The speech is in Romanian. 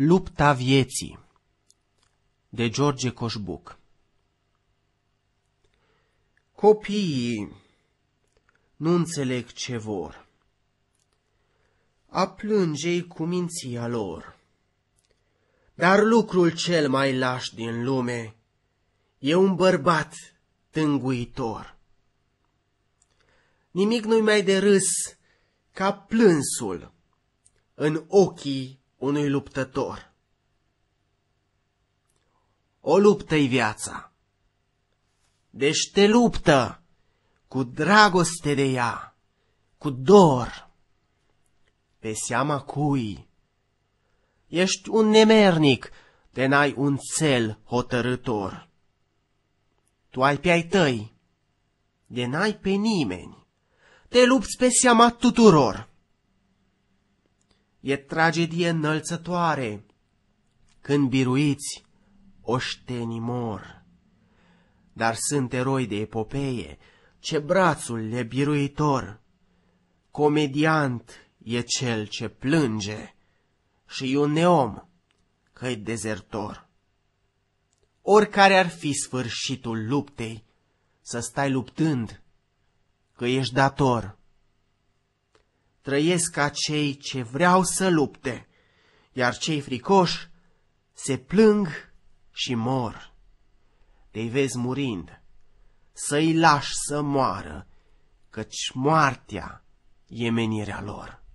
Lupta vieții de George Coșbuc Copiii nu înțeleg ce vor. A plânge cu minția lor. Dar lucrul cel mai laș din lume e un bărbat tânguitor. Nimic nu-i mai de râs ca plânsul în ochii unui luptător. O luptă-i viața. Deci te luptă cu dragoste de ea, cu dor. Pe seama cui? Ești un nemernic, de n-ai un cel hotărător. Tu ai pe ai tăi, de n-ai pe nimeni. Te lupți pe seama tuturor e tragedie înălțătoare. Când biruiți, oștenii mor. Dar sunt eroi de epopeie, ce brațul e biruitor. Comediant e cel ce plânge și un neom că e dezertor. Oricare ar fi sfârșitul luptei, să stai luptând, că ești dator trăiesc ca cei ce vreau să lupte, iar cei fricoși se plâng și mor. te deci vezi murind, să-i lași să moară, căci moartea e menirea lor.